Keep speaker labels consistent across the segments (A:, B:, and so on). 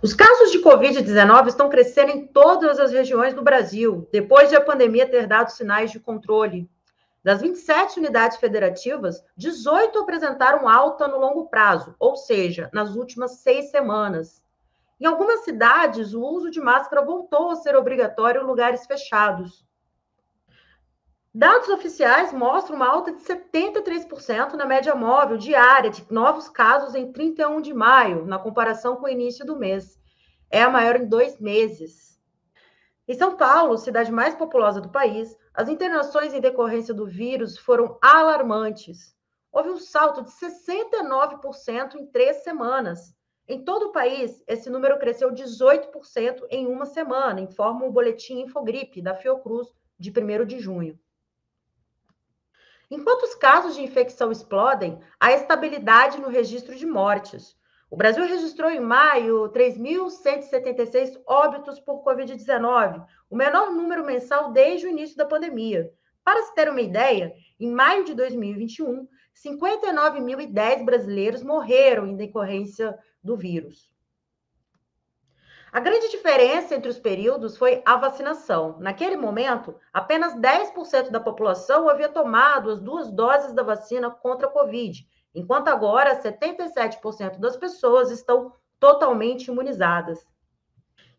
A: Os casos de Covid-19 estão crescendo em todas as regiões do Brasil, depois de a pandemia ter dado sinais de controle. Das 27 unidades federativas, 18 apresentaram alta no longo prazo, ou seja, nas últimas seis semanas. Em algumas cidades, o uso de máscara voltou a ser obrigatório em lugares fechados. Dados oficiais mostram uma alta de 73% na média móvel diária de novos casos em 31 de maio, na comparação com o início do mês. É a maior em dois meses. Em São Paulo, cidade mais populosa do país, as internações em decorrência do vírus foram alarmantes. Houve um salto de 69% em três semanas. Em todo o país, esse número cresceu 18% em uma semana, informa o boletim Infogripe da Fiocruz de 1 de junho. Enquanto os casos de infecção explodem, há estabilidade no registro de mortes. O Brasil registrou em maio 3.176 óbitos por Covid-19, o menor número mensal desde o início da pandemia. Para se ter uma ideia, em maio de 2021, 59.010 brasileiros morreram em decorrência do vírus. A grande diferença entre os períodos foi a vacinação. Naquele momento, apenas 10% da população havia tomado as duas doses da vacina contra a Covid, enquanto agora 77% das pessoas estão totalmente imunizadas.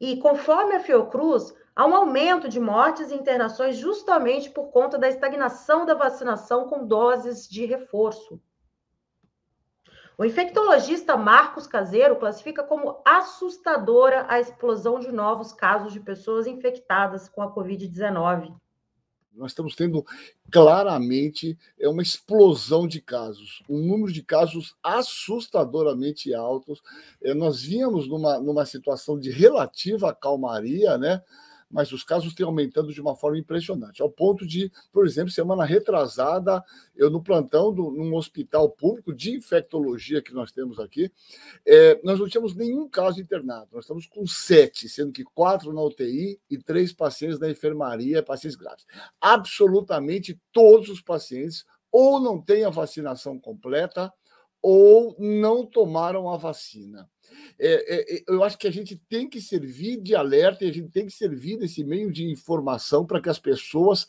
A: E conforme a Fiocruz, há um aumento de mortes e internações justamente por conta da estagnação da vacinação com doses de reforço. O infectologista Marcos Caseiro classifica como assustadora a explosão de
B: novos casos de pessoas infectadas com a Covid-19. Nós estamos tendo claramente é uma explosão de casos, um número de casos assustadoramente altos. É, nós vínhamos numa, numa situação de relativa calmaria, né? mas os casos têm aumentado de uma forma impressionante, ao ponto de, por exemplo, semana retrasada, eu no plantão de hospital público de infectologia que nós temos aqui, é, nós não tínhamos nenhum caso internado, nós estamos com sete, sendo que quatro na UTI e três pacientes na enfermaria, pacientes graves. Absolutamente todos os pacientes ou não têm a vacinação completa ou não tomaram a vacina. É, é, é, eu acho que a gente tem que servir de alerta e a gente tem que servir desse meio de informação para que as pessoas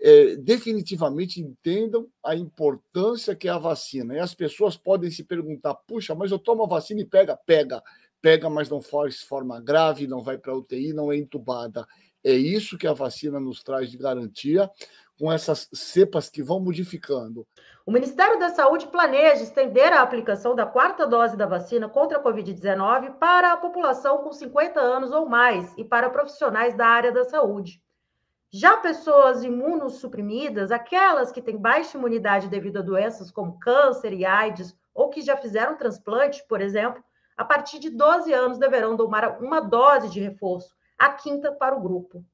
B: é, definitivamente entendam a importância que é a vacina. E as pessoas podem se perguntar: puxa, mas eu tomo a vacina e pega? Pega, pega, mas não faz forma grave, não vai para UTI, não é entubada. É isso que a vacina nos traz de garantia com essas cepas que vão modificando. O Ministério da Saúde planeja estender a aplicação da
A: quarta dose da vacina contra a Covid-19 para a população com 50 anos ou mais e para profissionais da área da saúde. Já pessoas imunossuprimidas, aquelas que têm baixa imunidade devido a doenças como câncer e AIDS, ou que já fizeram transplante, por exemplo, a partir de 12 anos deverão tomar uma dose de reforço, a quinta para o grupo.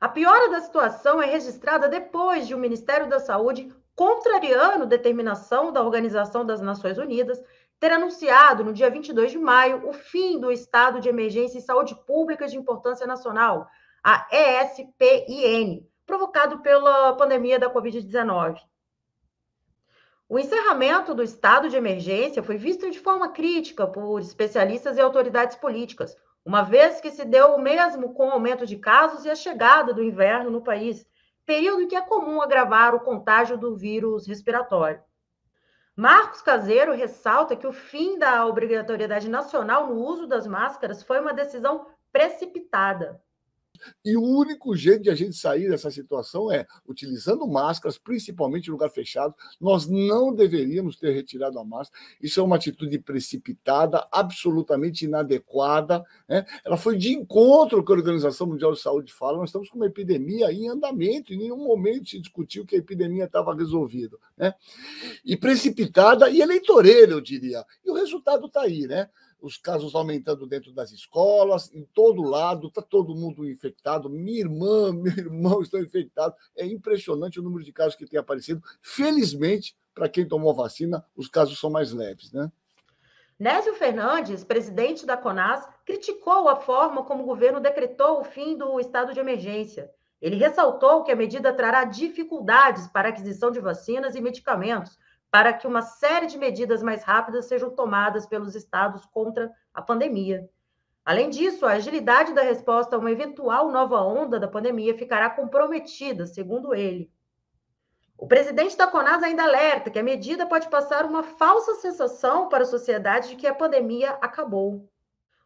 A: A piora da situação é registrada depois de o Ministério da Saúde, contrariando determinação da Organização das Nações Unidas, ter anunciado no dia 22 de maio o fim do estado de emergência em saúde pública de importância nacional, a ESPIN, provocado pela pandemia da Covid-19. O encerramento do estado de emergência foi visto de forma crítica por especialistas e autoridades políticas, uma vez que se deu o mesmo com o aumento de casos e a chegada do inverno no país, período em que é comum agravar o contágio do vírus respiratório. Marcos Caseiro ressalta que o fim da obrigatoriedade nacional no uso das máscaras foi uma decisão precipitada.
B: E o único jeito de a gente sair dessa situação é utilizando máscaras, principalmente em lugar fechado. Nós não deveríamos ter retirado a máscara. Isso é uma atitude precipitada, absolutamente inadequada. Né? Ela foi de encontro ao que a Organização Mundial de Saúde fala. Nós estamos com uma epidemia em andamento. Em nenhum momento se discutiu que a epidemia estava resolvida. Né? E precipitada e eleitoreira, eu diria. E o resultado está aí, né? os casos aumentando dentro das escolas, em todo lado, está todo mundo infectado. Minha irmã, meu irmão estão infectados. É impressionante o número de casos que tem aparecido. Felizmente, para quem tomou vacina, os casos são mais leves, né?
A: Nézio Fernandes, presidente da CONAS, criticou a forma como o governo decretou o fim do estado de emergência. Ele ressaltou que a medida trará dificuldades para a aquisição de vacinas e medicamentos para que uma série de medidas mais rápidas sejam tomadas pelos estados contra a pandemia. Além disso, a agilidade da resposta a uma eventual nova onda da pandemia ficará comprometida, segundo ele. O presidente da Conas ainda alerta que a medida pode passar uma falsa sensação para a sociedade de que a pandemia acabou.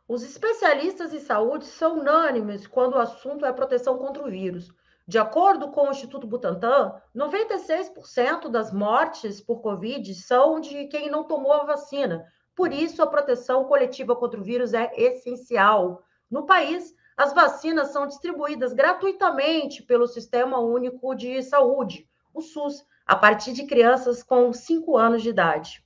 A: Os especialistas em saúde são unânimes quando o assunto é a proteção contra o vírus, de acordo com o Instituto Butantan, 96% das mortes por Covid são de quem não tomou a vacina. Por isso, a proteção coletiva contra o vírus é essencial. No país, as vacinas são distribuídas gratuitamente pelo Sistema Único de Saúde, o SUS, a partir de crianças com 5 anos de idade.